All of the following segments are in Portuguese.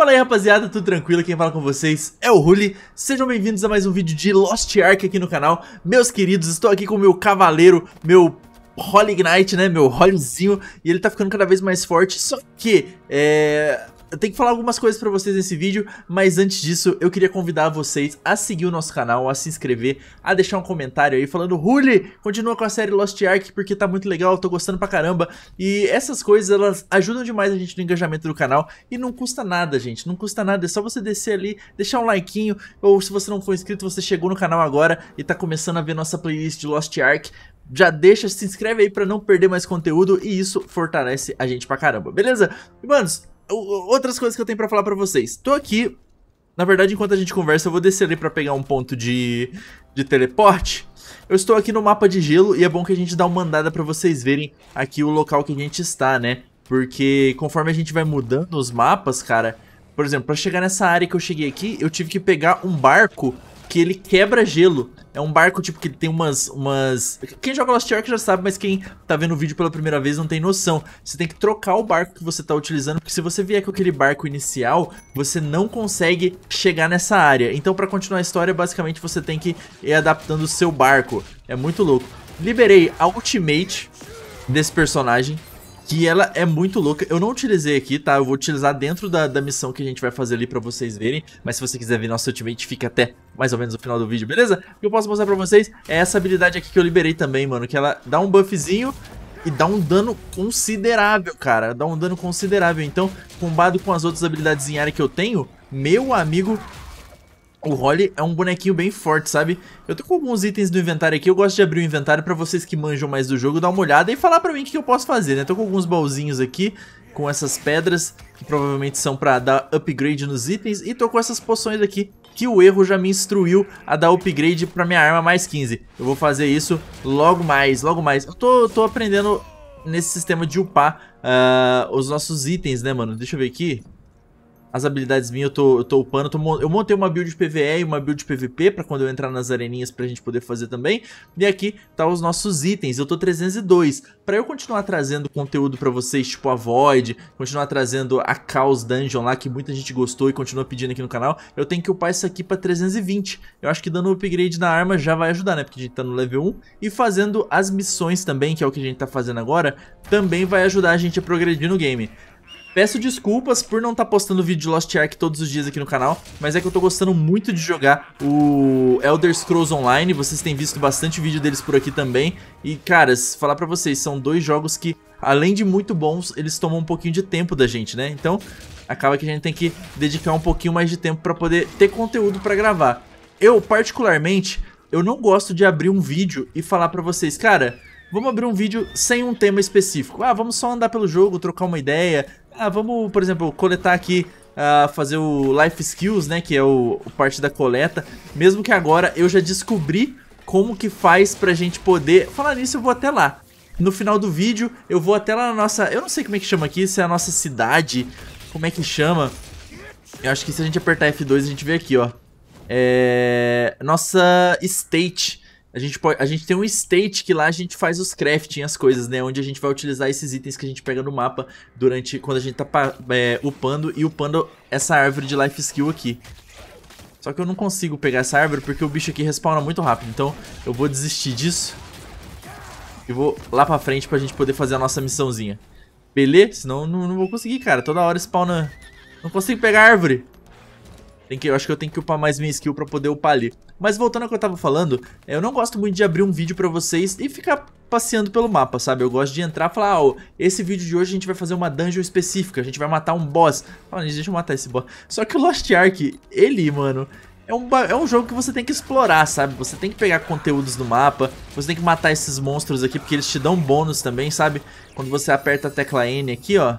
Fala aí rapaziada, tudo tranquilo? Quem fala com vocês é o Ruli Sejam bem-vindos a mais um vídeo de Lost Ark aqui no canal Meus queridos, estou aqui com o meu cavaleiro, meu Holy Knight, né? Meu Holyzinho E ele tá ficando cada vez mais forte Só que, é... Eu tenho que falar algumas coisas para vocês nesse vídeo, mas antes disso eu queria convidar vocês a seguir o nosso canal, a se inscrever, a deixar um comentário aí falando Huli, continua com a série Lost Ark porque tá muito legal, tô gostando pra caramba. E essas coisas, elas ajudam demais a gente no engajamento do canal e não custa nada, gente, não custa nada, é só você descer ali, deixar um likeinho, ou se você não for inscrito, você chegou no canal agora e tá começando a ver nossa playlist de Lost Ark, já deixa, se inscreve aí pra não perder mais conteúdo e isso fortalece a gente pra caramba, beleza? E manos, outras coisas que eu tenho para falar para vocês. Tô aqui. Na verdade, enquanto a gente conversa, eu vou descer ali pra pegar um ponto de, de teleporte. Eu estou aqui no mapa de gelo e é bom que a gente dá uma andada pra vocês verem aqui o local que a gente está, né? Porque conforme a gente vai mudando os mapas, cara... Por exemplo, pra chegar nessa área que eu cheguei aqui, eu tive que pegar um barco que ele quebra gelo. É um barco, tipo, que tem umas, umas... Quem joga Lost Ark já sabe, mas quem tá vendo o vídeo pela primeira vez não tem noção. Você tem que trocar o barco que você tá utilizando, porque se você vier com aquele barco inicial, você não consegue chegar nessa área. Então, pra continuar a história, basicamente você tem que ir adaptando o seu barco. É muito louco. Liberei a Ultimate desse personagem, que ela é muito louca. Eu não utilizei aqui, tá? Eu vou utilizar dentro da, da missão que a gente vai fazer ali pra vocês verem. Mas se você quiser ver nosso ultimate, fica até mais ou menos o final do vídeo, beleza? O que eu posso mostrar pra vocês é essa habilidade aqui que eu liberei também, mano. Que ela dá um buffzinho e dá um dano considerável, cara. Dá um dano considerável. Então, combado com as outras habilidades em área que eu tenho, meu amigo, o Holly é um bonequinho bem forte, sabe? Eu tô com alguns itens do inventário aqui, eu gosto de abrir o inventário pra vocês que manjam mais do jogo, dar uma olhada e falar pra mim o que eu posso fazer, né? Tô com alguns baúzinhos aqui, com essas pedras, que provavelmente são pra dar upgrade nos itens, e tô com essas poções aqui, que o erro já me instruiu a dar upgrade pra minha arma mais 15. Eu vou fazer isso logo mais, logo mais. Eu tô, tô aprendendo nesse sistema de upar uh, os nossos itens, né, mano? Deixa eu ver aqui as habilidades minhas eu tô, eu tô upando. Eu montei uma build de PvE e uma build de PvP pra quando eu entrar nas areninhas pra gente poder fazer também. E aqui tá os nossos itens. Eu tô 302. Pra eu continuar trazendo conteúdo pra vocês, tipo a Void, continuar trazendo a Chaos Dungeon lá, que muita gente gostou e continua pedindo aqui no canal, eu tenho que upar isso aqui pra 320. Eu acho que dando um upgrade na arma já vai ajudar, né? Porque a gente tá no level 1. E fazendo as missões também, que é o que a gente tá fazendo agora, também vai ajudar a gente a progredir no game. Peço desculpas por não estar tá postando vídeo de Lost Ark todos os dias aqui no canal, mas é que eu tô gostando muito de jogar o Elder Scrolls Online, vocês têm visto bastante vídeo deles por aqui também, e caras, falar pra vocês, são dois jogos que, além de muito bons, eles tomam um pouquinho de tempo da gente, né? Então, acaba que a gente tem que dedicar um pouquinho mais de tempo pra poder ter conteúdo pra gravar. Eu, particularmente, eu não gosto de abrir um vídeo e falar pra vocês, cara vamos abrir um vídeo sem um tema específico. Ah, vamos só andar pelo jogo, trocar uma ideia. Ah, vamos, por exemplo, coletar aqui ah, fazer o Life Skills, né, que é o, o, parte da coleta, mesmo que agora eu já descobri como que faz pra gente poder... Falar nisso, eu vou até lá. No final do vídeo, eu vou até lá na nossa... Eu não sei como é que chama aqui, se é a nossa cidade, como é que chama. Eu acho que se a gente apertar F2, a gente vê aqui, ó. É... Nossa State. A gente, pode, a gente tem um state que lá a gente faz os crafting, as coisas, né? Onde a gente vai utilizar esses itens que a gente pega no mapa durante. Quando a gente tá é, upando e upando essa árvore de life skill aqui. Só que eu não consigo pegar essa árvore porque o bicho aqui respawna muito rápido. Então eu vou desistir disso. E vou lá pra frente pra gente poder fazer a nossa missãozinha. Beleza? Senão eu não, não vou conseguir, cara. Toda hora spawna. Não consigo pegar a árvore. Tem que, eu acho que eu tenho que upar mais minha skill pra poder upar ali. Mas voltando ao que eu tava falando, eu não gosto muito de abrir um vídeo pra vocês e ficar passeando pelo mapa, sabe? Eu gosto de entrar e falar, ah, ó, esse vídeo de hoje a gente vai fazer uma dungeon específica, a gente vai matar um boss. Ah, deixa eu matar esse boss. Só que o Lost Ark, ele, mano, é um, é um jogo que você tem que explorar, sabe? Você tem que pegar conteúdos do mapa, você tem que matar esses monstros aqui, porque eles te dão bônus também, sabe? Quando você aperta a tecla N aqui, ó,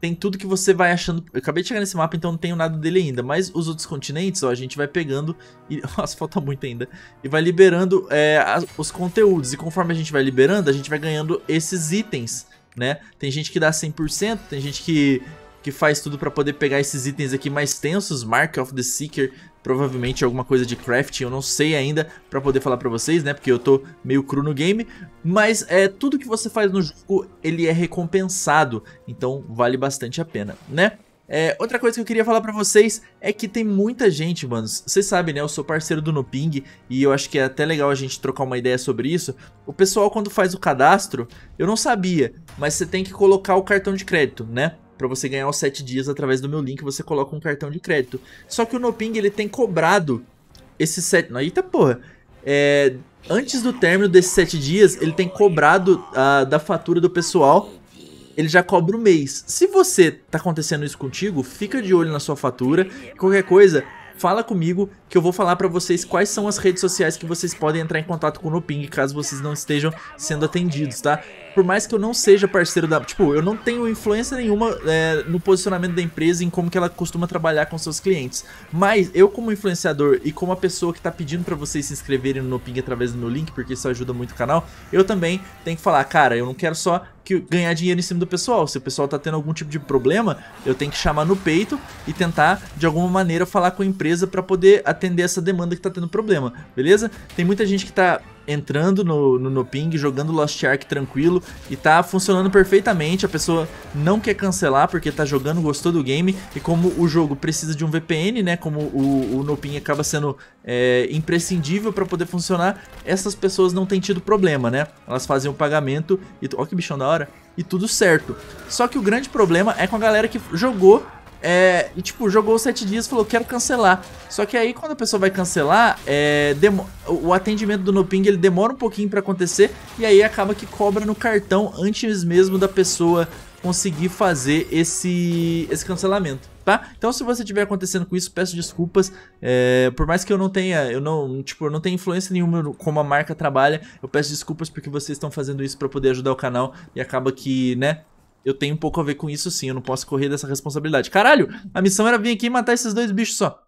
tem tudo que você vai achando. Eu acabei de chegar nesse mapa, então não tenho nada dele ainda. Mas os outros continentes, ó, a gente vai pegando e. Nossa, falta muito ainda. E vai liberando é, as, os conteúdos. E conforme a gente vai liberando, a gente vai ganhando esses itens, né? Tem gente que dá 100%, tem gente que, que faz tudo para poder pegar esses itens aqui mais tensos. Mark of the Seeker provavelmente alguma coisa de crafting, eu não sei ainda para poder falar para vocês, né? Porque eu tô meio cru no game, mas é tudo que você faz no jogo, ele é recompensado, então vale bastante a pena, né? É, outra coisa que eu queria falar pra vocês é que tem muita gente, mano. Vocês sabem, né? Eu sou parceiro do Nuping e eu acho que é até legal a gente trocar uma ideia sobre isso. O pessoal, quando faz o cadastro, eu não sabia, mas você tem que colocar o cartão de crédito, né? para você ganhar os 7 dias através do meu link, você coloca um cartão de crédito. Só que o Noping, ele tem cobrado esses 7... Eita porra! É, antes do término desses 7 dias, ele tem cobrado a, ah, da fatura do pessoal ele já cobra o um mês. Se você tá acontecendo isso contigo, fica de olho na sua fatura. Qualquer coisa, fala comigo que eu vou falar para vocês quais são as redes sociais que vocês podem entrar em contato com o Noping caso vocês não estejam sendo atendidos, tá? por mais que eu não seja parceiro da. Tipo, eu não tenho influência nenhuma é, no posicionamento da empresa em como que ela costuma trabalhar com seus clientes. Mas eu, como influenciador e como a pessoa que tá pedindo para vocês se inscreverem no Ping através do meu link, porque isso ajuda muito o canal, eu também tenho que falar, cara, eu não quero só que ganhar dinheiro em cima do pessoal. Se o pessoal tá tendo algum tipo de problema, eu tenho que chamar no peito e tentar, de alguma maneira, falar com a empresa para poder atender essa demanda que tá tendo problema, beleza? Tem muita gente que tá entrando no, no, no, ping, jogando Lost Ark tranquilo e tá funcionando perfeitamente. A pessoa não quer cancelar porque tá jogando, gostou do game e como o jogo precisa de um VPN, né? Como o, o no ping acaba sendo é, imprescindível para poder funcionar, essas pessoas não têm tido problema, né? Elas fazem o pagamento e... Ó que bichão da hora! E tudo certo. Só que o grande problema é com a galera que jogou é, e tipo, jogou sete dias e falou, quero cancelar. Só que aí quando a pessoa vai cancelar, é, o atendimento do Noping ele demora um pouquinho para acontecer e aí acaba que cobra no cartão antes mesmo da pessoa conseguir fazer esse, esse cancelamento, tá? Então se você estiver acontecendo com isso, peço desculpas, é, por mais que eu não tenha, eu não, tipo, eu não tenho influência nenhuma como a marca trabalha, eu peço desculpas porque vocês estão fazendo isso para poder ajudar o canal e acaba que, né, eu tenho um pouco a ver com isso sim, eu não posso correr dessa responsabilidade. Caralho, a missão era vir aqui e matar esses dois bichos só.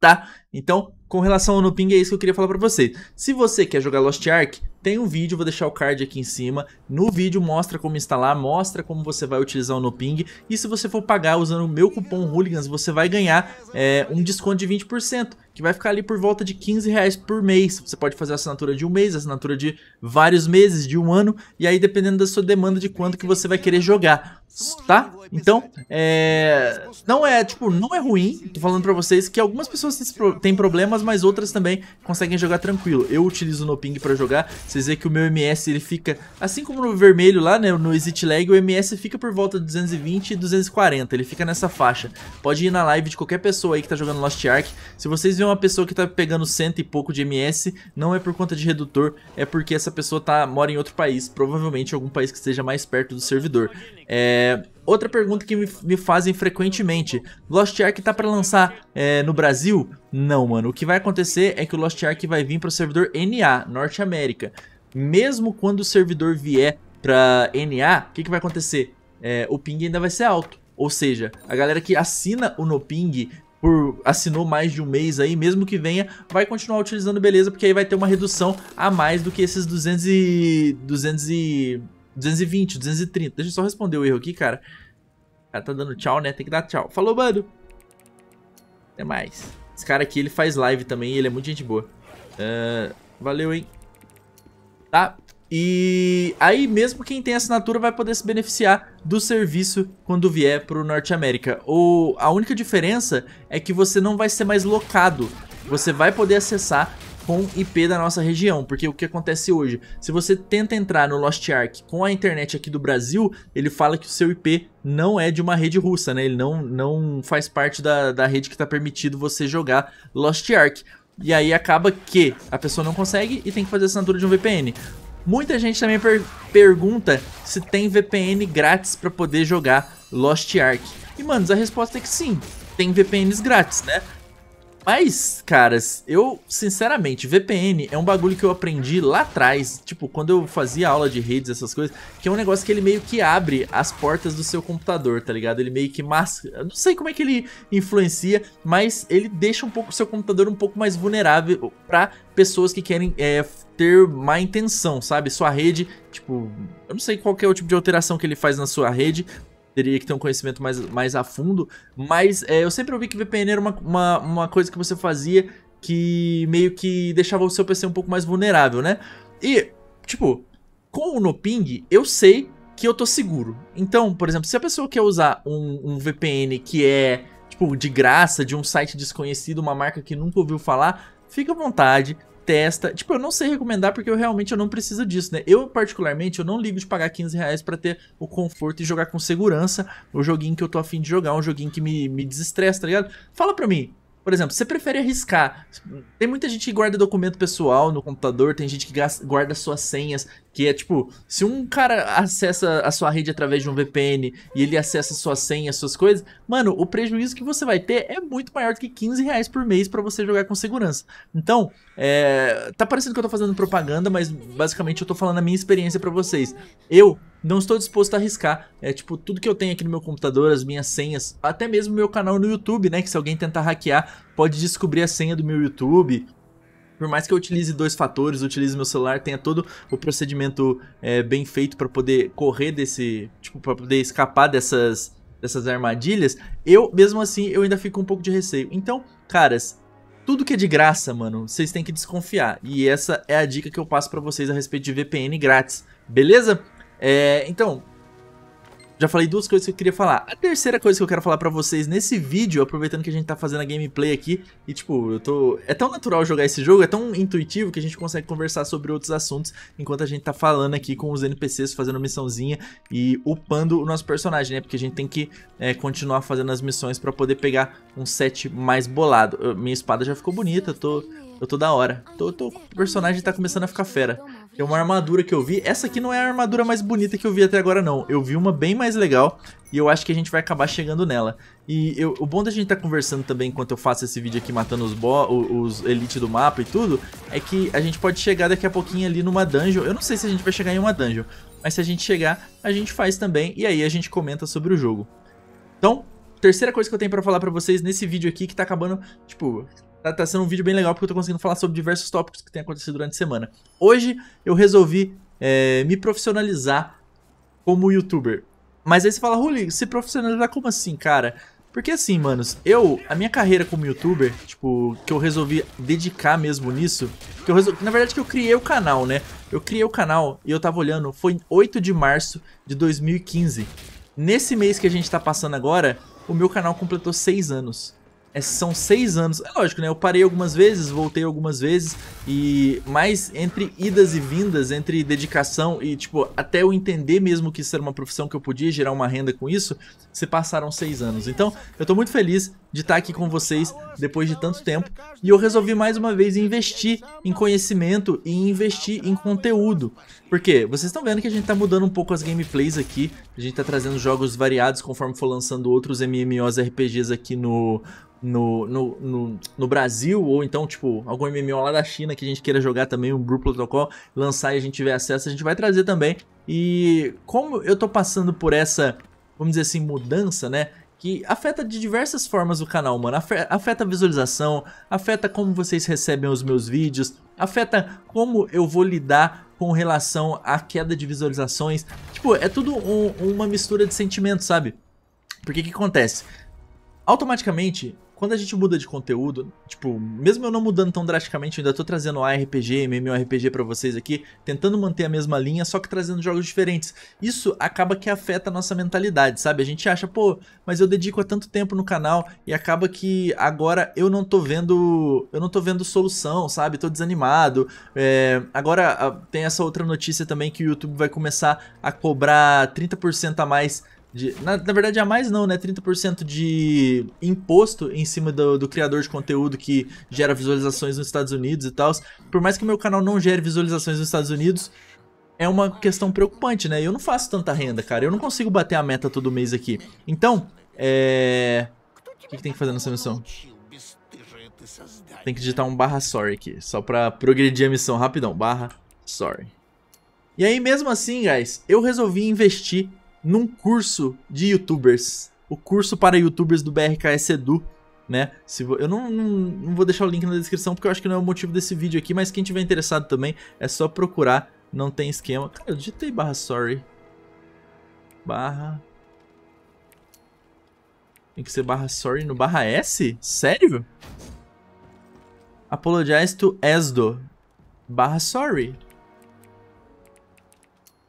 Tá? Então, com relação ao Nuping é isso que eu queria falar para vocês. Se você quer jogar Lost Ark, tem um vídeo, vou deixar o card aqui em cima. No vídeo mostra como instalar, mostra como você vai utilizar o Nuping. E se você for pagar usando o meu cupom Hooligans, você vai ganhar é, um desconto de 20%, que vai ficar ali por volta de 15 reais por mês. Você pode fazer assinatura de um mês, assinatura de vários meses, de um ano, e aí dependendo da sua demanda de quanto que você vai querer jogar tá? Então, é... não é, tipo, não é ruim, tô falando pra vocês que algumas pessoas têm problemas, mas outras também conseguem jogar tranquilo. Eu utilizo o Noping pra jogar, vocês veem que o meu MS, ele fica, assim como no vermelho lá, né, no Exit Lag, o MS fica por volta de 220 e 240, ele fica nessa faixa. Pode ir na live de qualquer pessoa aí que tá jogando Lost Ark, se vocês verem uma pessoa que tá pegando cento e pouco de MS, não é por conta de redutor, é porque essa pessoa tá, mora em outro país, provavelmente algum país que esteja mais perto do servidor. É, outra pergunta que me, me fazem frequentemente: Lost Ark tá para lançar é, no Brasil? Não, mano. O que vai acontecer é que o Lost Ark vai vir para o servidor NA, Norte América. Mesmo quando o servidor vier para NA, o que, que vai acontecer? É, o ping ainda vai ser alto. Ou seja, a galera que assina o NoPing por assinou mais de um mês aí, mesmo que venha, vai continuar utilizando beleza, porque aí vai ter uma redução a mais do que esses 200 e 200 e 220, 230. Deixa eu só responder o erro aqui, cara. O cara tá dando tchau, né? Tem que dar tchau. Falou, mano! Até mais. Esse cara aqui, ele faz live também ele é muito gente boa. Uh, valeu, hein? Tá? E aí mesmo quem tem assinatura vai poder se beneficiar do serviço quando vier para o Norte América. Ou a única diferença é que você não vai ser mais locado. Você vai poder acessar com IP da nossa região, porque o que acontece hoje? Se você tenta entrar no Lost Ark com a internet aqui do Brasil, ele fala que o seu IP não é de uma rede russa, né? Ele não, não faz parte da, da rede que está permitido você jogar Lost Ark. E aí acaba que a pessoa não consegue e tem que fazer assinatura de um VPN. Muita gente também per pergunta se tem VPN grátis para poder jogar Lost Ark. E, manos, a resposta é que sim, tem VPNs grátis, né? Mas, caras, eu, sinceramente, VPN é um bagulho que eu aprendi lá atrás, tipo, quando eu fazia aula de redes, essas coisas, que é um negócio que ele meio que abre as portas do seu computador, tá ligado? Ele meio que masca. Não sei como é que ele influencia, mas ele deixa um pouco o seu computador um pouco mais vulnerável para pessoas que querem é, ter má intenção, sabe? Sua rede, tipo, eu não sei qual é o tipo de alteração que ele faz na sua rede, teria que ter um conhecimento mais, mais a fundo, mas é, eu sempre ouvi que VPN era uma, uma, uma coisa que você fazia que meio que deixava o seu PC um pouco mais vulnerável, né? E, tipo, com o Noping, eu sei que eu tô seguro. Então, por exemplo, se a pessoa quer usar um, um VPN que é, tipo, de graça, de um site desconhecido, uma marca que nunca ouviu falar, fica à vontade, testa. Tipo, eu não sei recomendar porque eu realmente eu não preciso disso, né? Eu, particularmente, eu não ligo de pagar 15 reais pra ter o conforto e jogar com segurança o joguinho que eu tô afim de jogar, um joguinho que me, me desestressa, tá ligado? Fala pra mim, por exemplo, você prefere arriscar? Tem muita gente que guarda documento pessoal no computador, tem gente que guarda suas senhas. Que é tipo, se um cara acessa a sua rede através de um VPN e ele acessa sua senha, suas coisas, mano, o prejuízo que você vai ter é muito maior do que 15 reais por mês para você jogar com segurança. Então, é, tá parecendo que eu tô fazendo propaganda, mas basicamente eu tô falando a minha experiência para vocês. Eu não estou disposto a arriscar. É tipo, tudo que eu tenho aqui no meu computador, as minhas senhas, até mesmo meu canal no YouTube, né? Que se alguém tentar hackear, pode descobrir a senha do meu YouTube por mais que eu utilize dois fatores, utilize meu celular, tenha todo o procedimento é, bem feito para poder correr desse, tipo, para poder escapar dessas dessas armadilhas, eu mesmo assim eu ainda fico um pouco de receio. Então, caras, tudo que é de graça, mano, vocês têm que desconfiar. E essa é a dica que eu passo para vocês a respeito de VPN grátis, beleza? É, então, já falei duas coisas que eu queria falar. A terceira coisa que eu quero falar para vocês nesse vídeo, aproveitando que a gente tá fazendo a gameplay aqui, e tipo, eu tô. É tão natural jogar esse jogo, é tão intuitivo que a gente consegue conversar sobre outros assuntos enquanto a gente tá falando aqui com os NPCs, fazendo missãozinha e upando o nosso personagem, né? Porque a gente tem que é, continuar fazendo as missões para poder pegar um set mais bolado. Eu, minha espada já ficou bonita, eu tô, eu tô da hora. Tô, tô, o personagem tá começando a ficar fera. É uma armadura que eu vi. Essa aqui não é a armadura mais bonita que eu vi até agora, não. Eu vi uma bem mais legal e eu acho que a gente vai acabar chegando nela. E eu, o bom da gente estar tá conversando também enquanto eu faço esse vídeo aqui matando os, os elite do mapa e tudo, é que a gente pode chegar daqui a pouquinho ali numa dungeon. Eu não sei se a gente vai chegar em uma dungeon, mas se a gente chegar, a gente faz também e aí a gente comenta sobre o jogo. Então, terceira coisa que eu tenho pra falar pra vocês nesse vídeo aqui que tá acabando, tipo, Tá, tá, sendo um vídeo bem legal porque eu tô conseguindo falar sobre diversos tópicos que tem acontecido durante a semana. Hoje eu resolvi é, me profissionalizar como youtuber. Mas aí você fala, Ruli, se profissionalizar como assim, cara? Porque assim, manos, eu, a minha carreira como youtuber, tipo, que eu resolvi dedicar mesmo nisso, que eu resol... na verdade que eu criei o canal, né? Eu criei o canal e eu tava olhando, foi em 8 de março de 2015. Nesse mês que a gente tá passando agora, o meu canal completou 6 anos. É, são seis anos. É lógico, né? Eu parei algumas vezes, voltei algumas vezes. E mais entre idas e vindas, entre dedicação e, tipo, até eu entender mesmo que isso era uma profissão que eu podia gerar uma renda com isso, se passaram seis anos. Então, eu tô muito feliz de estar aqui com vocês depois de tanto tempo. E eu resolvi mais uma vez investir em conhecimento e investir em conteúdo. Porque vocês estão vendo que a gente está mudando um pouco as gameplays aqui. A gente está trazendo jogos variados conforme for lançando outros MMOs RPGs aqui no, no, no, no, no, Brasil, ou então, tipo, algum MMO lá da China que a gente queira jogar também, um Blue Protocol, lançar e a gente tiver acesso, a gente vai trazer também. E como eu tô passando por essa, vamos dizer assim, mudança, né? que afeta de diversas formas o canal, mano. Afeta a visualização, afeta como vocês recebem os meus vídeos, afeta como eu vou lidar com relação à queda de visualizações. Tipo, é tudo um, uma mistura de sentimentos, sabe? Porque o que acontece? Automaticamente, quando a gente muda de conteúdo, tipo, mesmo eu não mudando tão drasticamente, eu ainda tô trazendo ARPG, MMORPG para vocês aqui, tentando manter a mesma linha, só que trazendo jogos diferentes. Isso acaba que afeta a nossa mentalidade, sabe? A gente acha, pô, mas eu dedico há tanto tempo no canal e acaba que agora eu não tô vendo, eu não tô vendo solução, sabe? Tô desanimado. É, agora tem essa outra notícia também que o YouTube vai começar a cobrar 30% a mais de, na, na, verdade, a mais não, né? 30% de imposto em cima do, do, criador de conteúdo que gera visualizações nos Estados Unidos e tal. Por mais que o meu canal não gere visualizações nos Estados Unidos, é uma questão preocupante, né? Eu não faço tanta renda, cara. Eu não consigo bater a meta todo mês aqui. Então, é... O que, que tem que fazer nessa missão? Tem que digitar um barra sorry aqui, só pra progredir a missão rapidão. Barra sorry. E aí, mesmo assim, guys, eu resolvi investir num curso de youtubers. O curso para youtubers do BRKS Edu, né? Se eu não, não, não vou deixar o link na descrição porque eu acho que não é o motivo desse vídeo aqui, mas quem tiver interessado também é só procurar, não tem esquema. Cara, eu digitei barra sorry. Barra... Tem que ser barra sorry no barra S? Sério? Apologize to Esdo. Barra sorry.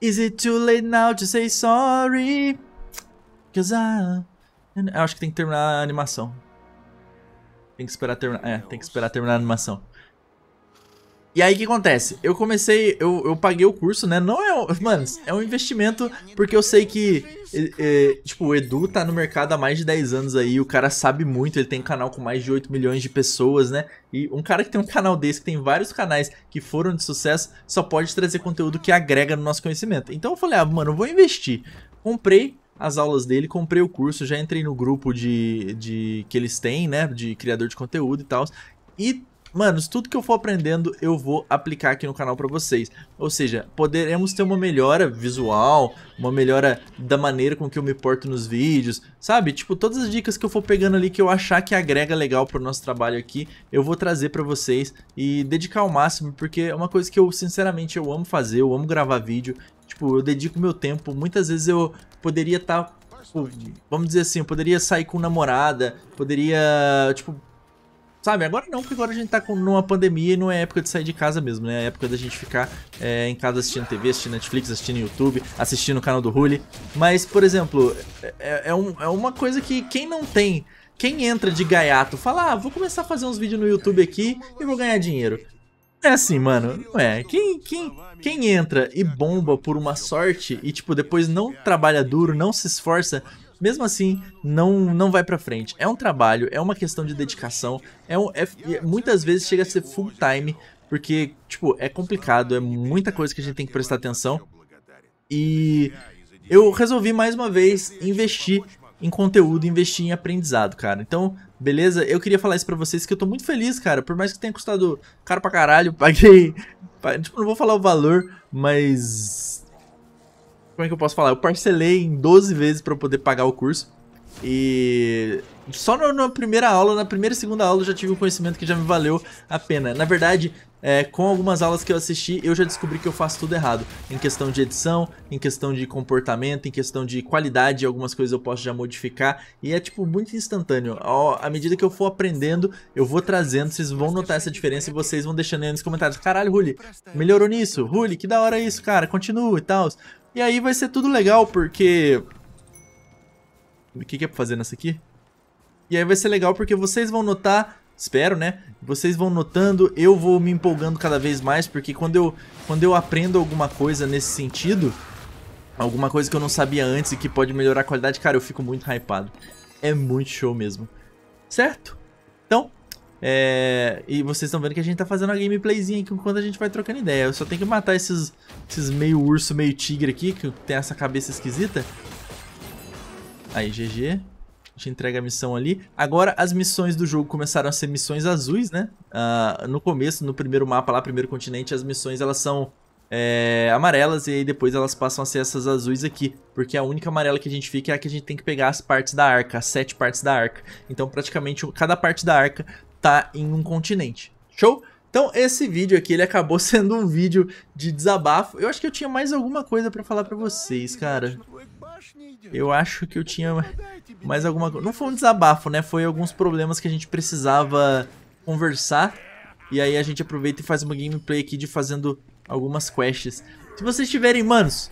Is it too late now to say sorry? Cause I... Eu acho que tem que terminar a animação. Tem que esperar terminar... É, tem que esperar terminar a animação. E aí o que acontece? Eu comecei, eu, eu paguei o curso, né? Não é, um, mano, é um investimento porque eu sei que é, é, tipo, o Edu tá no mercado há mais de 10 anos aí, o cara sabe muito, ele tem um canal com mais de 8 milhões de pessoas, né? E um cara que tem um canal desse, que tem vários canais que foram de sucesso, só pode trazer conteúdo que agrega no nosso conhecimento. Então eu falei: "Ah, mano, eu vou investir". Comprei as aulas dele, comprei o curso, já entrei no grupo de, de que eles têm, né, de criador de conteúdo e tal. E Mano, tudo que eu for aprendendo, eu vou aplicar aqui no canal pra vocês. Ou seja, poderemos ter uma melhora visual, uma melhora da maneira com que eu me porto nos vídeos, sabe? Tipo, todas as dicas que eu for pegando ali que eu achar que agrega legal pro nosso trabalho aqui, eu vou trazer pra vocês e dedicar ao máximo, porque é uma coisa que eu, sinceramente, eu amo fazer, eu amo gravar vídeo. Tipo, eu dedico meu tempo, muitas vezes eu poderia estar... Tá, tipo, vamos dizer assim, eu poderia sair com namorada, poderia, tipo, Sabe, agora não, porque agora a gente tá com, numa pandemia e não é época de sair de casa mesmo, né? É época da gente ficar é, em casa assistindo TV, assistindo Netflix, assistindo YouTube, assistindo o canal do Huli. Mas, por exemplo, é, é, é, um, é uma coisa que quem não tem, quem entra de gaiato, fala, ah, vou começar a fazer uns vídeos no YouTube aqui e vou ganhar dinheiro. É assim, mano, não é. Quem, quem, quem entra e bomba por uma sorte e, tipo, depois não trabalha duro, não se esforça mesmo assim não não vai para frente. É um trabalho, é uma questão de dedicação, é, um, é, é muitas vezes chega a ser full time porque tipo é complicado, é muita coisa que a gente tem que prestar atenção e eu resolvi mais uma vez investir em conteúdo, investir em aprendizado, cara. Então, beleza? Eu queria falar isso pra vocês que eu tô muito feliz, cara. Por mais que tenha custado caro pra caralho, paguei. Tipo, não vou falar o valor, mas como é que eu posso falar? Eu parcelei em 12 vezes para poder pagar o curso. E só no, na primeira aula, na primeira e segunda aula, eu já tive um conhecimento que já me valeu a pena. Na verdade, é, com algumas aulas que eu assisti, eu já descobri que eu faço tudo errado. Em questão de edição, em questão de comportamento, em questão de qualidade, algumas coisas eu posso já modificar. E é, tipo, muito instantâneo. à medida que eu for aprendendo, eu vou trazendo, vocês vão notar essa diferença e vocês vão deixando aí nos comentários. Caralho, Ruli, melhorou nisso? Ruli, que da hora isso, cara, continua e tal. E aí vai ser tudo legal, porque... O que, que é pra fazer nessa aqui? E aí vai ser legal porque vocês vão notar Espero, né? Vocês vão notando, eu vou me empolgando cada vez mais, porque quando eu, quando eu aprendo alguma coisa nesse sentido, alguma coisa que eu não sabia antes e que pode melhorar a qualidade, cara, eu fico muito hypado. É muito show mesmo. Certo? Então, é... E vocês estão vendo que a gente tá fazendo uma gameplayzinha aqui enquanto a gente vai trocando ideia. Eu só tenho que matar esses, esses meio urso, meio tigre aqui, que tem essa cabeça esquisita. Aí, GG. A gente entrega a missão ali. Agora, as missões do jogo começaram a ser missões azuis, né? Uh, no começo, no primeiro mapa lá, primeiro continente, as missões elas são é, amarelas e aí depois elas passam a ser essas azuis aqui, porque a única amarela que a gente fica é a que a gente tem que pegar as partes da arca, as sete partes da arca. Então praticamente cada parte da arca tá em um continente. Show? Então esse vídeo aqui, ele acabou sendo um vídeo de desabafo. Eu acho que eu tinha mais alguma coisa pra falar pra vocês, cara. Eu acho que eu tinha mais alguma coisa. Não foi um desabafo, né? Foi alguns problemas que a gente precisava conversar. E aí a gente aproveita e faz uma gameplay aqui de fazendo algumas quests. Se vocês tiverem, manos,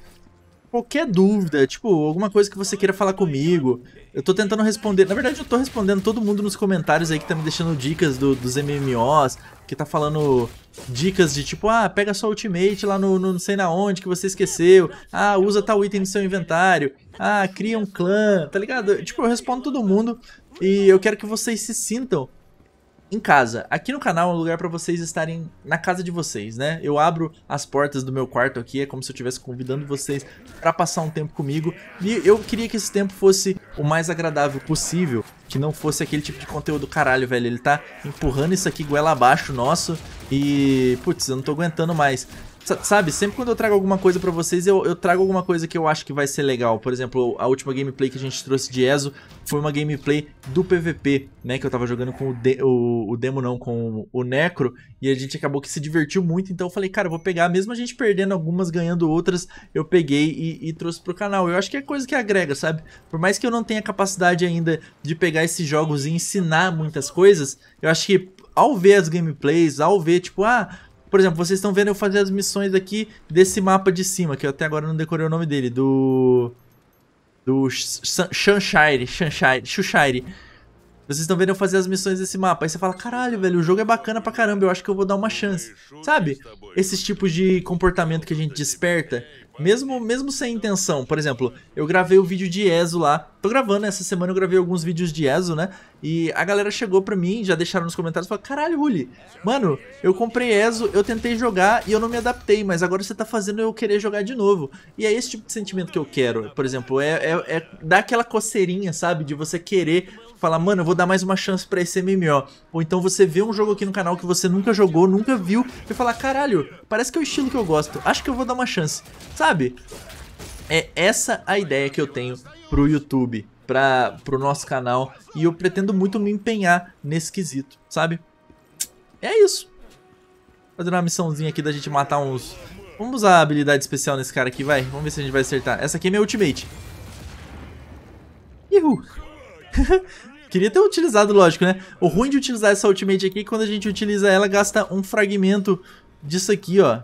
qualquer dúvida, tipo, alguma coisa que você queira falar comigo. Eu tô tentando responder. Na verdade, eu tô respondendo todo mundo nos comentários aí que tá me deixando dicas do, dos MMOs, que tá falando dicas de tipo, ah, pega sua ultimate lá no, no, não sei na onde que você esqueceu. Ah, usa tal item no seu inventário. Ah, cria um clã, tá ligado? Tipo, eu respondo todo mundo e eu quero que vocês se sintam em casa. Aqui no canal é um lugar para vocês estarem na casa de vocês, né? Eu abro as portas do meu quarto aqui, é como se eu estivesse convidando vocês para passar um tempo comigo. E eu queria que esse tempo fosse o mais agradável possível, que não fosse aquele tipo de conteúdo caralho, velho. Ele tá empurrando isso aqui goela abaixo nosso e, putz, eu não tô aguentando mais. Sabe, sempre quando eu trago alguma coisa para vocês, eu, eu trago alguma coisa que eu acho que vai ser legal. Por exemplo, a última gameplay que a gente trouxe de ESO foi uma gameplay do PVP, né? Que eu tava jogando com o, de o, o Demo, não, com o Necro. E a gente acabou que se divertiu muito, então eu falei, cara, eu vou pegar, mesmo a gente perdendo algumas, ganhando outras, eu peguei e, e trouxe pro canal. Eu acho que é coisa que agrega, sabe? Por mais que eu não tenha capacidade ainda de pegar esses jogos e ensinar muitas coisas, eu acho que ao ver as gameplays, ao ver, tipo, ah, por exemplo, vocês estão vendo eu fazer as missões aqui desse mapa de cima, que eu até agora não decorei o nome dele, do... Do Shanshire, Shanshire, Shushire. Vocês estão vendo eu fazer as missões desse mapa. Aí você fala, caralho, velho, o jogo é bacana pra caramba, eu acho que eu vou dar uma chance. Sabe? Esses tipos de comportamento que a gente desperta, mesmo, mesmo sem intenção. Por exemplo, eu gravei o vídeo de ESO lá. Tô gravando, né? essa semana eu gravei alguns vídeos de ESO, né? E a galera chegou pra mim, já deixaram nos comentários, falou, caralho, Ruli, mano, eu comprei ESO, eu tentei jogar e eu não me adaptei, mas agora você tá fazendo eu querer jogar de novo. E é esse tipo de sentimento que eu quero, por exemplo, é, é, é dar aquela coceirinha, sabe? De você querer falar, mano, eu vou dar mais uma chance pra esse MMO. Ou então você vê um jogo aqui no canal que você nunca jogou, nunca viu, e falar, caralho, parece que é o estilo que eu gosto, acho que eu vou dar uma chance, sabe? É essa a ideia que eu tenho pro YouTube, pra, pro nosso canal, e eu pretendo muito me empenhar nesse quesito, sabe? É isso. Fazendo uma missãozinha aqui da gente matar uns... Vamos usar a habilidade especial nesse cara aqui, vai. Vamos ver se a gente vai acertar. Essa aqui é minha ultimate. Ihu! Queria ter utilizado, lógico, né? O ruim de utilizar essa ultimate aqui é que quando a gente utiliza ela, gasta um fragmento disso aqui, ó.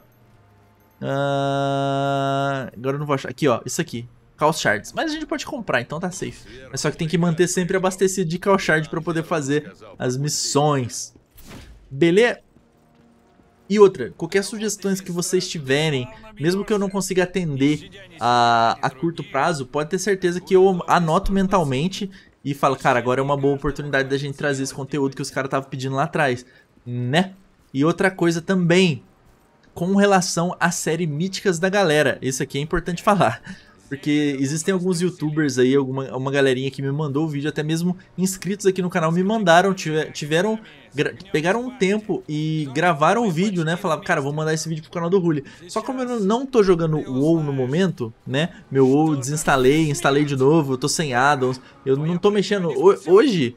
Uh... Agora eu não vou achar. Aqui, ó. Isso aqui. Call Shards. Mas a gente pode comprar, então tá safe. Mas só que tem que manter sempre abastecido de Call Shard pra poder fazer as missões. Beleza? E outra, qualquer sugestões que vocês tiverem, mesmo que eu não consiga atender a, a curto prazo, pode ter certeza que eu anoto mentalmente e fala, cara, agora é uma boa oportunidade da gente trazer esse conteúdo que os caras estavam pedindo lá atrás, né? E outra coisa também, com relação à série Míticas da Galera, isso aqui é importante falar. Porque existem alguns youtubers aí, alguma, uma galerinha que me mandou o vídeo, até mesmo inscritos aqui no canal me mandaram, tiver, tiveram, pegaram um tempo e gravaram o vídeo, né? Falaram, cara, vou mandar esse vídeo pro canal do Rully. Só como eu não tô jogando WoW no momento, né? Meu WoW desinstalei, instalei de novo, eu tô sem addons, eu não tô mexendo. Hoje,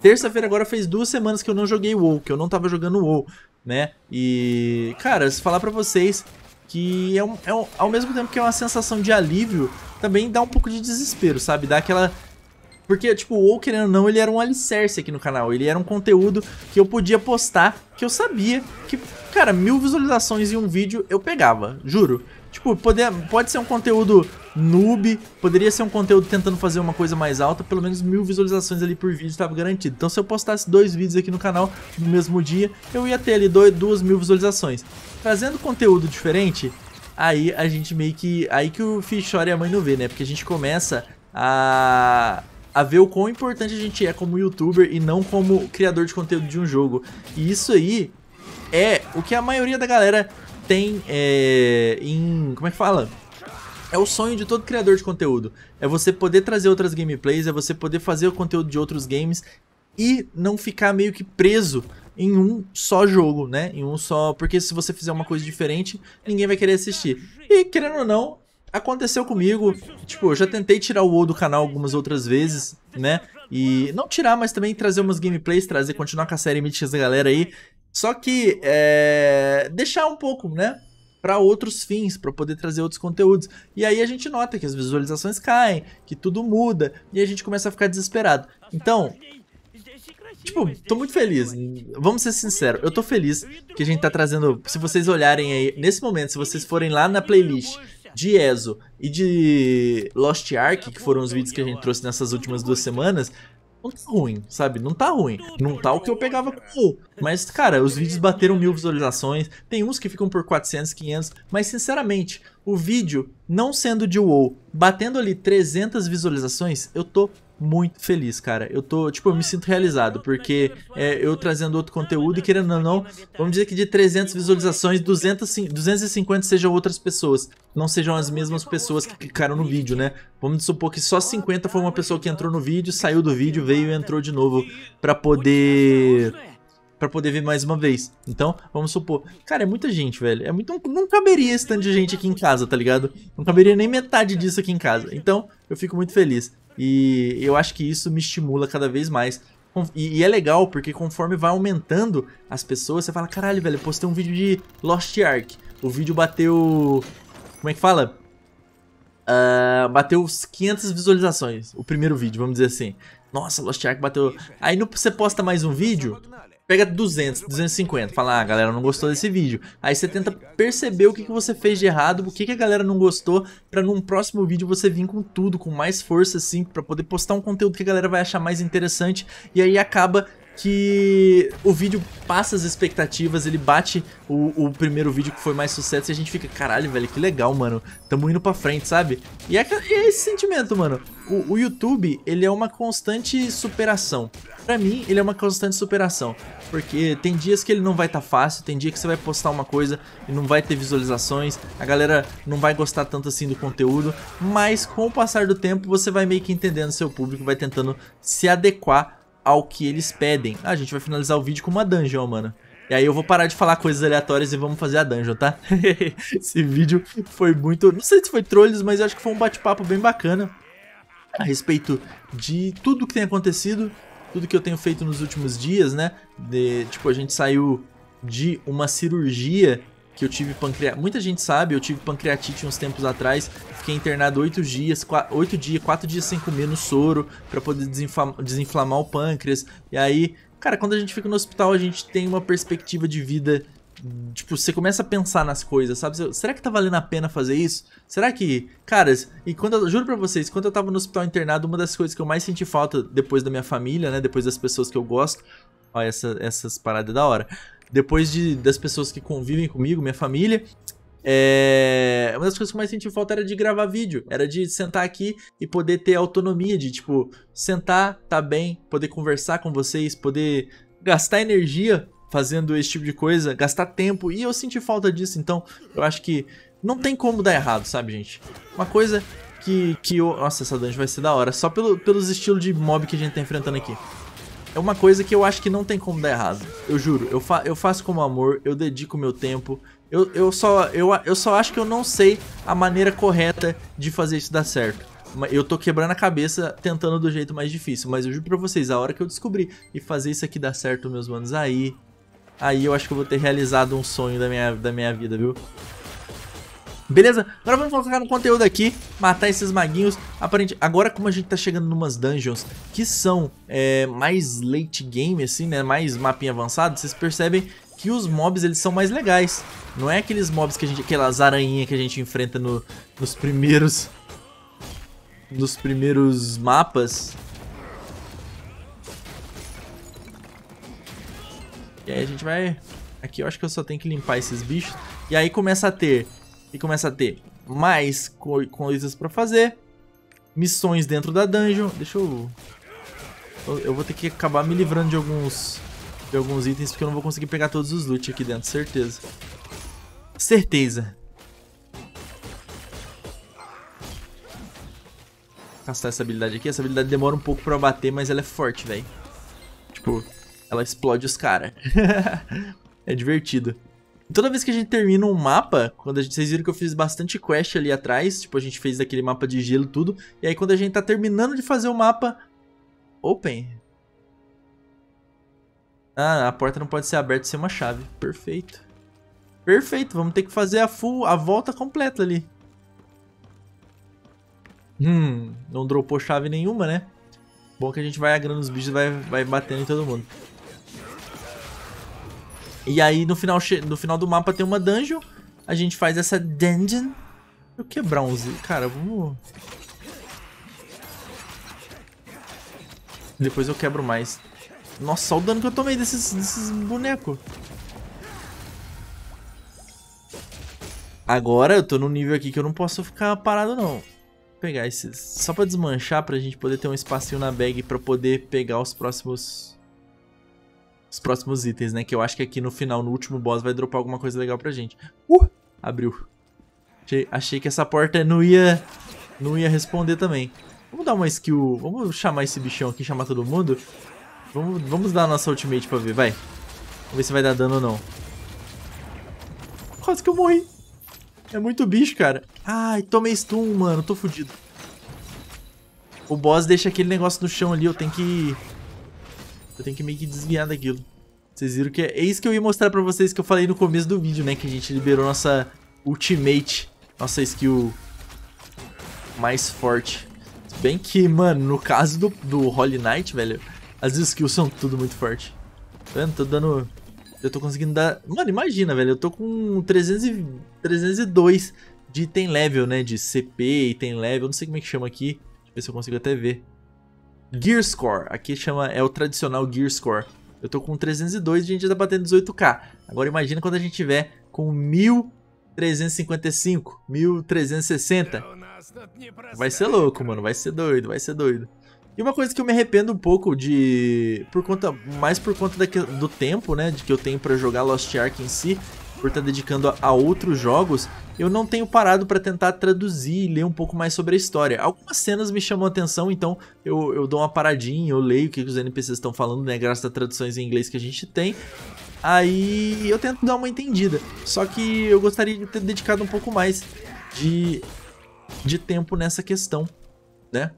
terça-feira agora fez duas semanas que eu não joguei WoW, que eu não tava jogando WoW, né? E, cara, se falar pra vocês, que é, um, é um, ao mesmo tempo que é uma sensação de alívio, também dá um pouco de desespero, sabe? Dá aquela porque, tipo, ou querendo ou não, ele era um alicerce aqui no canal. Ele era um conteúdo que eu podia postar, que eu sabia que, cara, mil visualizações em um vídeo eu pegava, juro. Tipo, pode, pode ser um conteúdo noob, poderia ser um conteúdo tentando fazer uma coisa mais alta, pelo menos mil visualizações ali por vídeo estava garantido. Então se eu postasse dois vídeos aqui no canal no mesmo dia, eu ia ter ali dois, duas mil visualizações. Trazendo conteúdo diferente, aí a gente meio que... Aí que o Fish chora e a mãe não vê, né? Porque a gente começa a a ver o quão importante a gente é como youtuber e não como criador de conteúdo de um jogo. E isso aí é o que a maioria da galera tem é, em. Como é que fala? É o sonho de todo criador de conteúdo. É você poder trazer outras gameplays, é você poder fazer o conteúdo de outros games e não ficar meio que preso em um só jogo, né? Em um só. Porque se você fizer uma coisa diferente, ninguém vai querer assistir. E querendo ou não, aconteceu comigo. Tipo, eu já tentei tirar o WoW do canal algumas outras vezes, né? E não tirar, mas também trazer umas gameplays, trazer, continuar com a série Míticas da galera aí. Só que é, deixar um pouco, né? Para outros fins, para poder trazer outros conteúdos. E aí a gente nota que as visualizações caem, que tudo muda, e a gente começa a ficar desesperado. Então, tipo, tô muito feliz. Vamos ser sinceros, eu tô feliz que a gente tá trazendo. Se vocês olharem aí, nesse momento, se vocês forem lá na playlist de Ezo e de Lost Ark, que foram os vídeos que a gente trouxe nessas últimas duas semanas, não tá ruim, sabe? Não tá ruim. Não tá o que eu pegava com o. Mas, cara, os vídeos bateram mil visualizações. Tem uns que ficam por 400, 500. Mas, sinceramente, o vídeo, não sendo de WoW, batendo ali 300 visualizações, eu tô muito feliz, cara. Eu tô, tipo, eu me sinto realizado, porque é, eu trazendo outro conteúdo e querendo ou não, vamos dizer que de 300 visualizações, 200, 250 sejam outras pessoas, não sejam as mesmas pessoas que clicaram no vídeo, né? Vamos supor que só 50 foi uma pessoa que entrou no vídeo, saiu do vídeo, veio e entrou de novo para poder para poder ver mais uma vez. Então, vamos supor. Cara, é muita gente, velho. É muito, não caberia esse tanto de gente aqui em casa, tá ligado? Não caberia nem metade disso aqui em casa. Então, eu fico muito feliz. E eu acho que isso me estimula cada vez mais. E, e, é legal, porque conforme vai aumentando as pessoas, você fala, caralho, velho, eu postei um vídeo de Lost Ark. O vídeo bateu... Como é que fala? Uh, bateu 500 visualizações, o primeiro vídeo, vamos dizer assim. Nossa, Lost Ark bateu... Aí no, você posta mais um vídeo, Pega 200, 250, fala, ah, galera não gostou desse vídeo. Aí você tenta perceber o que, que você fez de errado, o que, que a galera não gostou, pra num próximo vídeo você vir com tudo, com mais força, assim, pra poder postar um conteúdo que a galera vai achar mais interessante. E aí acaba que o vídeo passa as expectativas, ele bate o, o, primeiro vídeo que foi mais sucesso e a gente fica, caralho, velho, que legal, mano. Tamo indo pra frente, sabe? E é, é esse sentimento, mano. O, o, YouTube, ele é uma constante superação. Pra mim, ele é uma constante superação. Porque tem dias que ele não vai estar tá fácil, tem dia que você vai postar uma coisa e não vai ter visualizações, a galera não vai gostar tanto assim do conteúdo, mas com o passar do tempo você vai meio que entendendo seu público, vai tentando se adequar ao que eles pedem. Ah, a gente vai finalizar o vídeo com uma dungeon, mano. E aí eu vou parar de falar coisas aleatórias e vamos fazer a dungeon, tá? Esse vídeo foi muito... Não sei se foi trolls, mas acho que foi um bate-papo bem bacana. A respeito de tudo que tem acontecido, tudo que eu tenho feito nos últimos dias, né? De, tipo, a gente saiu de uma cirurgia que eu tive pancreatite. Muita gente sabe, eu tive pancreatite uns tempos atrás. Fiquei internado 8 dias, 4, 8 dias, 4 dias sem comer no soro para poder desinflamar, desinflamar o pâncreas. E aí, cara, quando a gente fica no hospital, a gente tem uma perspectiva de vida. Tipo, você começa a pensar nas coisas, sabe? Será que tá valendo a pena fazer isso? Será que. Caras, e quando eu, juro pra vocês, quando eu tava no hospital internado, uma das coisas que eu mais senti falta depois da minha família, né? Depois das pessoas que eu gosto. Olha, essa, essas paradas é da hora depois de, das pessoas que convivem comigo, minha família, é... Uma das coisas que mais senti falta era de gravar vídeo, era de sentar aqui e poder ter autonomia, de tipo, sentar, tá bem, poder conversar com vocês, poder gastar energia fazendo esse tipo de coisa, gastar tempo, e eu senti falta disso, então eu acho que não tem como dar errado, sabe, gente? Uma coisa que, que eu... Nossa, essa dungeon vai ser da hora, só pelo, pelos estilos de mob que a gente tá enfrentando aqui é uma coisa que eu acho que não tem como dar errado. Eu juro, eu, fa eu faço como amor, eu dedico meu tempo. Eu, eu, só, eu, eu só acho que eu não sei a maneira correta de fazer isso dar certo. Eu tô quebrando a cabeça tentando do jeito mais difícil, mas eu juro pra vocês, a hora que eu descobrir e fazer isso aqui dar certo, meus manos, aí. Aí eu acho que eu vou ter realizado um sonho da minha, da minha vida, viu? Beleza? Agora vamos focar no conteúdo aqui, matar esses maguinhos. Aparente, agora como a gente tá chegando numas dungeons que são é, mais late game, assim, né? Mais mapinha avançado, vocês percebem que os mobs eles são mais legais. Não é aqueles mobs que a gente. aquelas aranhinhas que a gente enfrenta no, nos primeiros. Nos primeiros mapas. E aí a gente vai. Aqui eu acho que eu só tenho que limpar esses bichos. E aí começa a ter e começa a ter mais co coisas pra fazer, missões dentro da dungeon. Deixa eu... Eu vou ter que acabar me livrando de alguns de alguns itens, porque eu não vou conseguir pegar todos os loot aqui dentro, certeza. Certeza. Castar essa habilidade aqui. Essa habilidade demora um pouco pra bater, mas ela é forte, velho. Tipo, ela explode os caras. é divertido toda vez que a gente termina um mapa, quando a gente, vocês viram que eu fiz bastante quest ali atrás, tipo, a gente fez aquele mapa de gelo tudo, e aí quando a gente tá terminando de fazer o mapa, open. Ah, a porta não pode ser aberta sem uma chave. Perfeito. Perfeito, vamos ter que fazer a full, a volta completa ali. Hum, não dropou chave nenhuma, né? Bom que a gente vai agrando os bichos e vai, vai batendo em todo mundo. E aí no final, no final do mapa tem uma dungeon. A gente faz essa dungeon. Eu quebrar uns... Cara, vamos... Depois eu quebro mais. Nossa, só o dano que eu tomei desses, desses bonecos. Agora eu tô num nível aqui que eu não posso ficar parado, não. Vou pegar esses... Só pra desmanchar, pra gente poder ter um espacinho na bag pra poder pegar os próximos os próximos itens, né? Que eu acho que aqui no final, no último boss, vai dropar alguma coisa legal pra gente. Uh! Abriu. Achei, achei que essa porta não ia, não ia responder também. Vamos dar uma skill... Vamos chamar esse bichão aqui, chamar todo mundo. Vamos, vamos dar a nossa ultimate pra ver, vai. Vamos ver se vai dar dano ou não. Quase que eu morri. É muito bicho, cara. Ai, tomei stun, mano. Tô fudido. O boss deixa aquele negócio no chão ali. Eu tenho que eu tenho que meio que desviar daquilo. Vocês viram que é, é... isso que eu ia mostrar pra vocês que eu falei no começo do vídeo, né? Que a gente liberou nossa ultimate, nossa skill mais forte. Se bem que, mano, no caso do, do Holy Knight, velho, as skills são tudo muito forte. Tá vendo? Tô dando... Eu tô conseguindo dar... Mano, imagina, velho, eu tô com 300 e... 302 de item level, né? De CP, item level, não sei como é que chama aqui. Deixa eu ver se eu consigo até ver. Gear Score. Aqui chama, é o tradicional Gear Score. Eu tô com 302 e a gente ainda tá batendo 18k. Agora imagina quando a gente tiver com 1355, 1360. Vai ser louco, mano. Vai ser doido, vai ser doido. E uma coisa que eu me arrependo um pouco de... por conta Mais por conta da, do tempo, né? De que eu tenho pra jogar Lost Ark em si por estar tá dedicando a outros jogos, eu não tenho parado para tentar traduzir e ler um pouco mais sobre a história. Algumas cenas me chamam a atenção, então eu, eu dou uma paradinha, eu leio o que os NPCs estão falando, né? Graças a traduções em inglês que a gente tem. Aí eu tento dar uma entendida. Só que eu gostaria de ter dedicado um pouco mais de, de tempo nessa questão, né?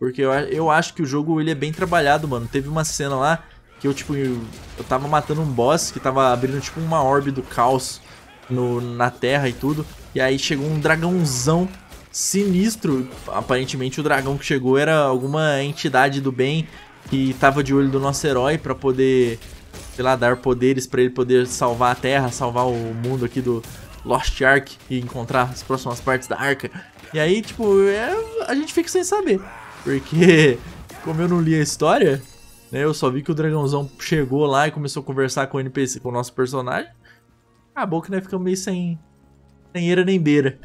Porque eu, eu acho que o jogo ele é bem trabalhado, mano. Teve uma cena lá que eu, tipo, eu tava matando um boss que tava abrindo, tipo, uma orbe do caos no, na Terra e tudo. E aí chegou um dragãozão sinistro. Aparentemente o dragão que chegou era alguma entidade do bem que tava de olho do nosso herói para poder, sei lá, dar poderes para ele poder salvar a Terra, salvar o mundo aqui do Lost Ark e encontrar as próximas partes da arca. E aí, tipo, é, a gente fica sem saber, porque como eu não li a história, né, eu só vi que o dragãozão chegou lá e começou a conversar com o NPC, com o nosso personagem. Acabou que nós ficamos meio sem, sem eira nem beira.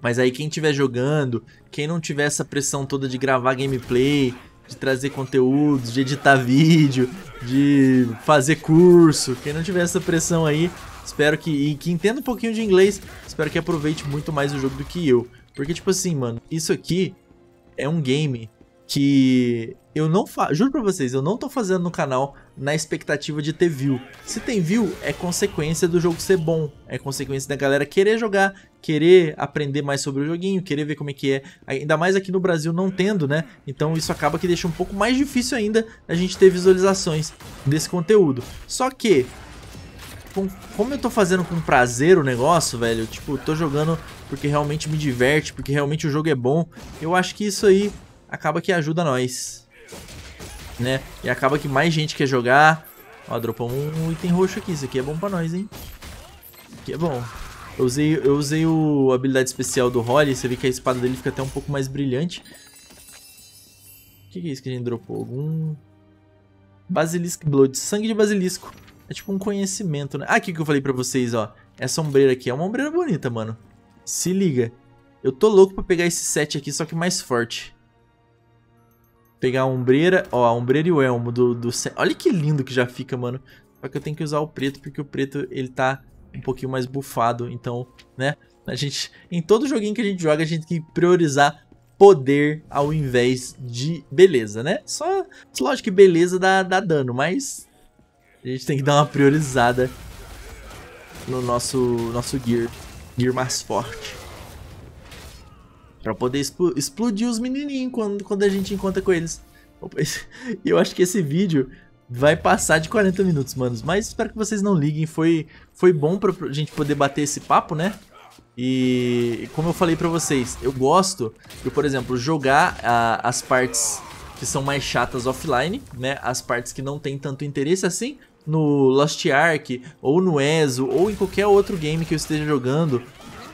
Mas aí quem estiver jogando, quem não tiver essa pressão toda de gravar gameplay, de trazer conteúdos, de editar vídeo, de fazer curso, quem não tiver essa pressão aí, espero que e que entenda um pouquinho de inglês, espero que aproveite muito mais o jogo do que eu. Porque tipo assim, mano, isso aqui é um game que eu não faço, juro pra vocês, eu não tô fazendo no canal na expectativa de ter view. Se tem view, é consequência do jogo ser bom, é consequência da galera querer jogar, querer aprender mais sobre o joguinho, querer ver como é que é. Ainda mais aqui no Brasil não tendo, né? Então isso acaba que deixa um pouco mais difícil ainda a gente ter visualizações desse conteúdo. Só que, com, como eu tô fazendo com prazer o negócio, velho, tipo, tô jogando porque realmente me diverte, porque realmente o jogo é bom, eu acho que isso aí acaba que ajuda nós. Né? E acaba que mais gente quer jogar. Ó, dropou um item roxo aqui. Isso aqui é bom pra nós, hein? Isso aqui é bom. Eu usei, eu usei o, a habilidade especial do Holly. Você vê que a espada dele fica até um pouco mais brilhante. O que, que é isso que a gente dropou? Algum... Basilisk Blood. Sangue de basilisco. É tipo um conhecimento, né? Ah, aqui que eu falei pra vocês, ó. Essa é ombreira aqui é uma ombreira bonita, mano. Se liga. Eu tô louco pra pegar esse set aqui, só que mais forte. Pegar a ombreira, ó, a ombreira e o elmo do, do... Olha que lindo que já fica, mano. Só que eu tenho que usar o preto, porque o preto, ele tá um pouquinho mais bufado. Então, né, a gente... Em todo joguinho que a gente joga, a gente tem que priorizar poder ao invés de beleza, né? Só, lógico que beleza dá, dá dano, mas a gente tem que dar uma priorizada no nosso, nosso gear, gear mais forte. Pra poder expl explodir os menininhos quando, quando a gente encontra com eles. E eu acho que esse vídeo vai passar de 40 minutos, manos. Mas espero que vocês não liguem. Foi, foi bom pra gente poder bater esse papo, né? E como eu falei pra vocês, eu gosto de, por exemplo, jogar a, as partes que são mais chatas offline, né? As partes que não tem tanto interesse assim, no Lost Ark, ou no ESO, ou em qualquer outro game que eu esteja jogando,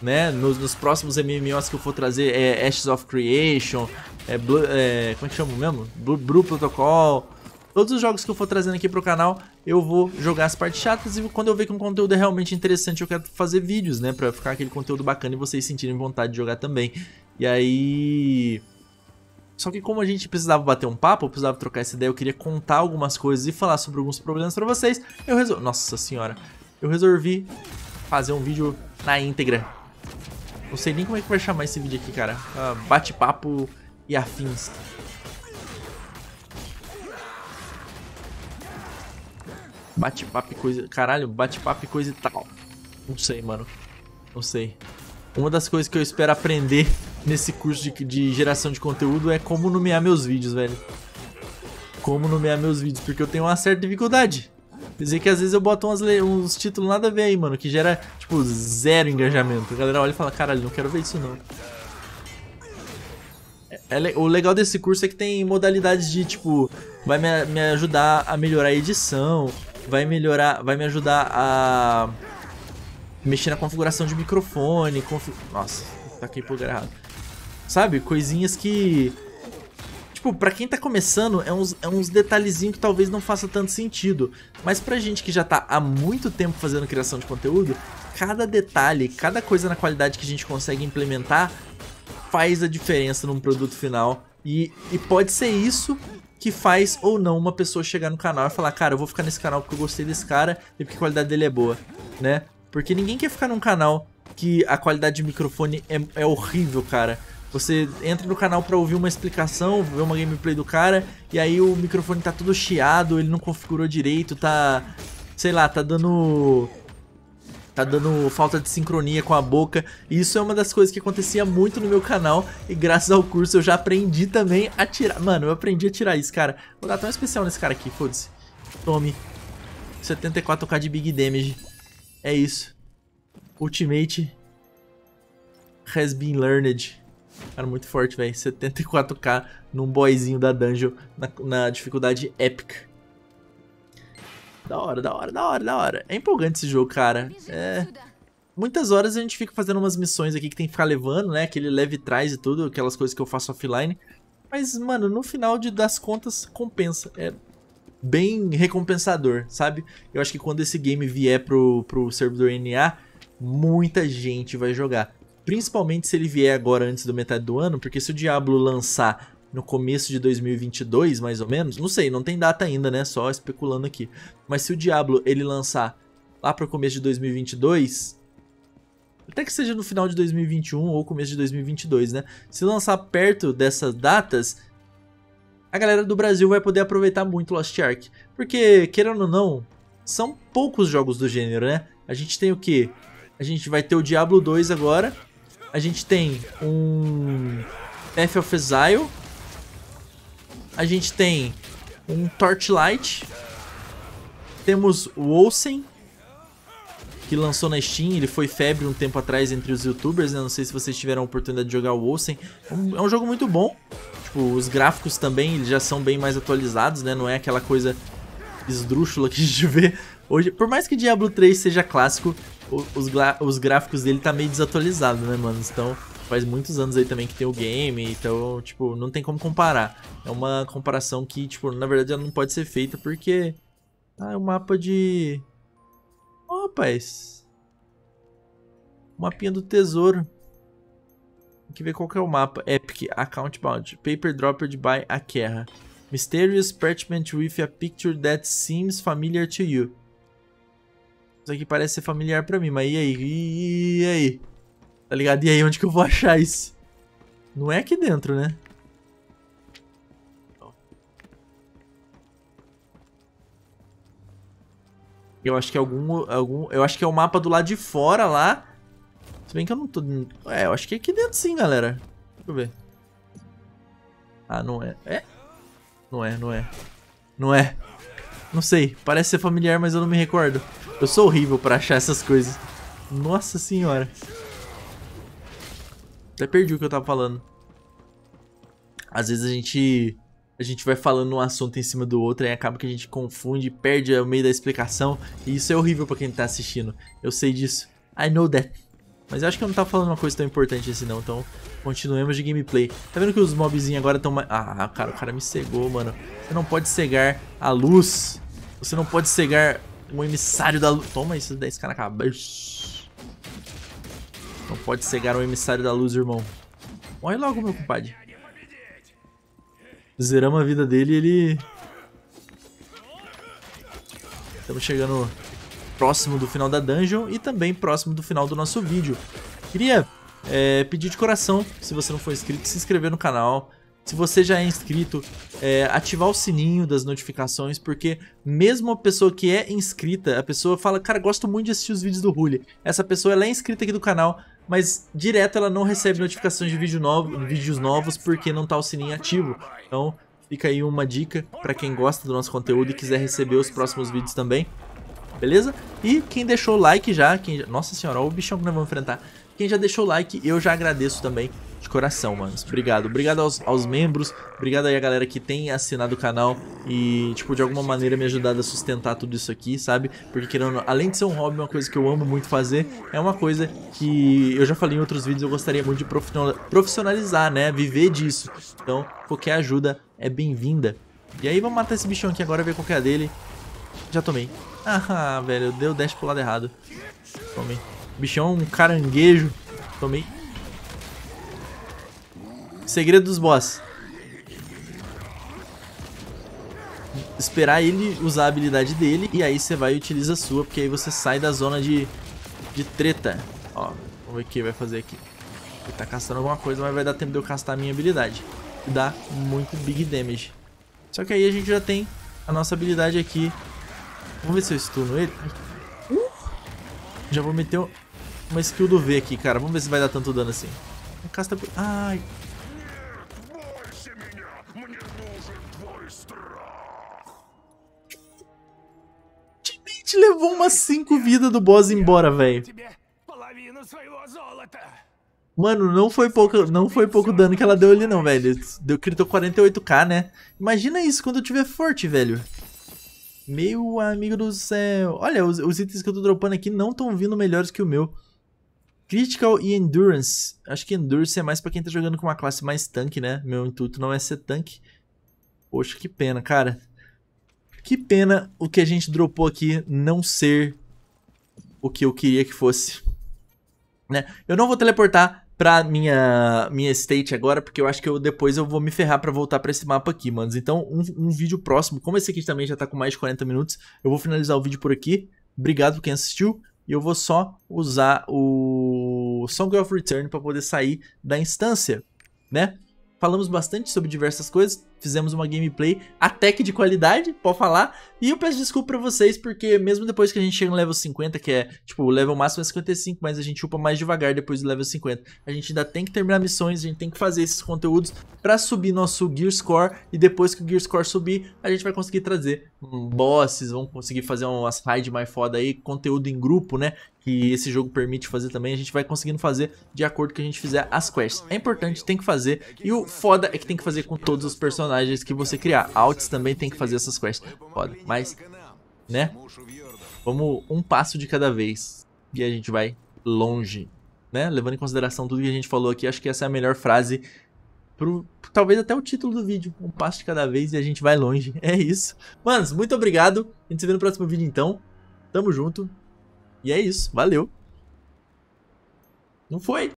né? Nos, nos, próximos MMOs que eu for trazer é Ashes of Creation, é, Blue, é como é que chama mesmo? Blue, Blue Protocol. Todos os jogos que eu for trazendo aqui pro canal, eu vou jogar as partes chatas e quando eu ver que um conteúdo é realmente interessante, eu quero fazer vídeos, né? Pra ficar aquele conteúdo bacana e vocês sentirem vontade de jogar também. E aí... Só que como a gente precisava bater um papo, eu precisava trocar essa ideia, eu queria contar algumas coisas e falar sobre alguns problemas pra vocês, eu resolvi... Nossa senhora! Eu resolvi fazer um vídeo na íntegra não sei nem como é que vai chamar esse vídeo aqui, cara. Ah, bate-papo e afins. Bate-papo e coisa... Caralho, bate-papo e coisa e tal. Não sei, mano. Não sei. Uma das coisas que eu espero aprender nesse curso de, de geração de conteúdo é como nomear meus vídeos, velho. Como nomear meus vídeos, porque eu tenho uma certa dificuldade. Dizer que às vezes eu boto umas, uns títulos nada a ver aí, mano, que gera, tipo, zero engajamento. A galera olha e fala, caralho, não quero ver isso não. É, é o legal desse curso é que tem modalidades de, tipo, vai me, me ajudar a melhorar a edição, vai melhorar, vai me ajudar a mexer na configuração de microfone, confi... Nossa, taquei tá aqui lugar errado. Sabe? Coisinhas que Tipo, pra quem tá começando, é uns, é uns detalhezinhos que talvez não faça tanto sentido. Mas pra gente que já tá há muito tempo fazendo criação de conteúdo, cada detalhe, cada coisa na qualidade que a gente consegue implementar faz a diferença num produto final. E, e pode ser isso que faz ou não uma pessoa chegar no canal e falar, cara, eu vou ficar nesse canal porque eu gostei desse cara e porque a qualidade dele é boa, né? Porque ninguém quer ficar num canal que a qualidade de microfone é, é horrível, cara. Você entra no canal para ouvir uma explicação, ver uma gameplay do cara, e aí o microfone tá todo chiado, ele não configurou direito, tá. Sei lá, tá dando. Tá dando falta de sincronia com a boca. E isso é uma das coisas que acontecia muito no meu canal. E graças ao curso eu já aprendi também a tirar. Mano, eu aprendi a tirar isso, cara. Vou dar até um especial nesse cara aqui, foda-se. Tome. 74k de big damage. É isso. Ultimate has been learned. Cara, muito forte, velho. 74k num boyzinho da dungeon na, na dificuldade épica. Da hora, da hora, da hora, da hora. É empolgante esse jogo, cara. É... Muitas horas a gente fica fazendo umas missões aqui que tem que ficar levando, né? Aquele leve trás e tudo, aquelas coisas que eu faço offline. Mas, mano, no final de, das contas, compensa. É bem recompensador, sabe? Eu acho que quando esse game vier pro, pro servidor NA, muita gente vai jogar. Principalmente se ele vier agora antes do metade do ano, porque se o Diablo lançar no começo de 2022, mais ou menos, não sei, não tem data ainda, né? Só especulando aqui. Mas se o Diablo ele lançar lá para o começo de 2022, até que seja no final de 2021 ou começo de 2022, né? Se lançar perto dessas datas, a galera do Brasil vai poder aproveitar muito Lost Ark, porque querendo ou não, são poucos jogos do gênero, né? A gente tem o que? A gente vai ter o Diablo 2 agora, a gente tem um F of Exile. A gente tem um Torchlight. Temos o Olsen, que lançou na Steam. Ele foi febre um tempo atrás entre os youtubers, né? Não sei se vocês tiveram a oportunidade de jogar o Olsen. É um, é um jogo muito bom. Tipo, os gráficos também eles já são bem mais atualizados, né? Não é aquela coisa esdrúxula que a gente vê Hoje, por mais que Diablo 3 seja clássico, os, os gráficos dele tá meio desatualizado, né, mano? Então, faz muitos anos aí também que tem o game, então, tipo, não tem como comparar. É uma comparação que, tipo, na verdade ela não pode ser feita porque... Ah, é um mapa de... Ó, oh, rapaz. mapinha do tesouro. Tem que ver qual que é o mapa. Epic, Account Bound, Paper Dropped by a Kerra. Mysterious parchment with a picture that seems familiar to you. Isso aqui parece ser familiar pra mim, mas e aí? E aí? Tá ligado? E aí, onde que eu vou achar isso? Não é aqui dentro, né? Eu acho que é algum, algum... Eu acho que é o mapa do lado de fora lá. Se bem que eu não tô... É, eu acho que é aqui dentro sim, galera. Deixa eu ver. Ah, não é. É? Não é, não é. Não é. Não sei. Parece ser familiar, mas eu não me recordo. Eu sou horrível pra achar essas coisas. Nossa senhora. Até perdi o que eu tava falando. Às vezes a gente... A gente vai falando um assunto em cima do outro e acaba que a gente confunde, perde o meio da explicação. E isso é horrível pra quem tá assistindo. Eu sei disso. I know that. Mas eu acho que eu não tava falando uma coisa tão importante assim não, então continuemos de gameplay. Tá vendo que os mobzinhos agora estão mais... Ah, cara, o cara me cegou, mano. Você não pode cegar a luz. Você não pode cegar um emissário da luz. Toma isso, 10k na cabeça. Não pode cegar um emissário da luz, irmão. Morre logo, meu compadre. Zeramos a vida dele e ele... Estamos chegando próximo do final da dungeon e também próximo do final do nosso vídeo. Queria é, pedir de coração, se você não for inscrito, se inscrever no canal, se você já é inscrito, é, ativar o sininho das notificações, porque mesmo a pessoa que é inscrita, a pessoa fala, cara, gosto muito de assistir os vídeos do Huli. Essa pessoa ela é inscrita aqui do canal, mas direto ela não recebe notificações de vídeo novo, vídeos novos porque não tá o sininho ativo. Então fica aí uma dica para quem gosta do nosso conteúdo e quiser receber os próximos vídeos também. Beleza? E quem deixou o like já, quem já... Nossa senhora, olha o bichão que nós vamos enfrentar. Quem já deixou o like, eu já agradeço também de coração, mano, Obrigado. Obrigado aos, aos membros. Obrigado aí a galera que tem assinado o canal e, tipo, de alguma maneira me ajudado a sustentar tudo isso aqui, sabe? Porque, querendo, além de ser um hobby, uma coisa que eu amo muito fazer, é uma coisa que eu já falei em outros vídeos, eu gostaria muito de profissionalizar, né? Viver disso. Então, qualquer ajuda é bem-vinda. E aí, vamos matar esse bichão aqui agora, ver qual que é a dele. Já tomei. Ah, velho, deu dash pro lado errado. Tomei. Bichão, um caranguejo. Tomei. Segredo dos boss. Esperar ele usar a habilidade dele e aí você vai e utiliza a sua, porque aí você sai da zona de, de treta. Ó, vamos ver o que vai fazer aqui. Ele tá castando alguma coisa, mas vai dar tempo de eu castar a minha habilidade. E dá muito big damage. Só que aí a gente já tem a nossa habilidade aqui. Vamos ver se eu stuno ele. Já vou meter uma skill do V aqui, cara. Vamos ver se vai dar tanto dano assim. Casta... Ai, te levou umas cinco vidas do boss embora, velho. Mano, não foi pouco, não foi pouco dano que ela deu ali não, velho. Deu critou 48k, né? Imagina isso quando eu tiver forte, velho. Meu amigo do céu. Olha, os, os itens que eu tô dropando aqui não estão vindo melhores que o meu. Critical e Endurance. Acho que Endurance é mais pra quem tá jogando com uma classe mais tanque, né? Meu intuito não é ser tanque. Poxa, que pena, cara. Que pena o que a gente dropou aqui não ser o que eu queria que fosse. Né? Eu não vou teleportar pra minha, minha state agora, porque eu acho que eu, depois eu vou me ferrar pra voltar pra esse mapa aqui, manos. Então, um, um, vídeo próximo, como esse aqui também já tá com mais de 40 minutos, eu vou finalizar o vídeo por aqui. Obrigado por quem assistiu. E eu vou só usar o Song of Return pra poder sair da instância, né? falamos bastante sobre diversas coisas, fizemos uma gameplay até que de qualidade, pode falar. E eu peço desculpa pra vocês, porque mesmo depois que a gente chega no level 50, que é, tipo, o level máximo é 55, mas a gente upa mais devagar depois do level 50. A gente ainda tem que terminar missões, a gente tem que fazer esses conteúdos pra subir nosso Gear Score, e depois que o Gear Score subir, a gente vai conseguir trazer bosses, vamos conseguir fazer umas raids mais foda aí, conteúdo em grupo, né? que esse jogo permite fazer também, a gente vai conseguindo fazer de acordo que a gente fizer as quests. É importante, tem que fazer, e o foda é que tem que fazer com todos os personagens que você criar. Alts também tem que fazer essas quests, foda, mas, né, vamos um passo de cada vez, e a gente vai longe, né, levando em consideração tudo que a gente falou aqui, acho que essa é a melhor frase Pro, talvez até o título do vídeo. Um passo de cada vez e a gente vai longe. É isso. Manos, muito obrigado. A gente se vê no próximo vídeo então. Tamo junto. E é isso. Valeu. Não foi?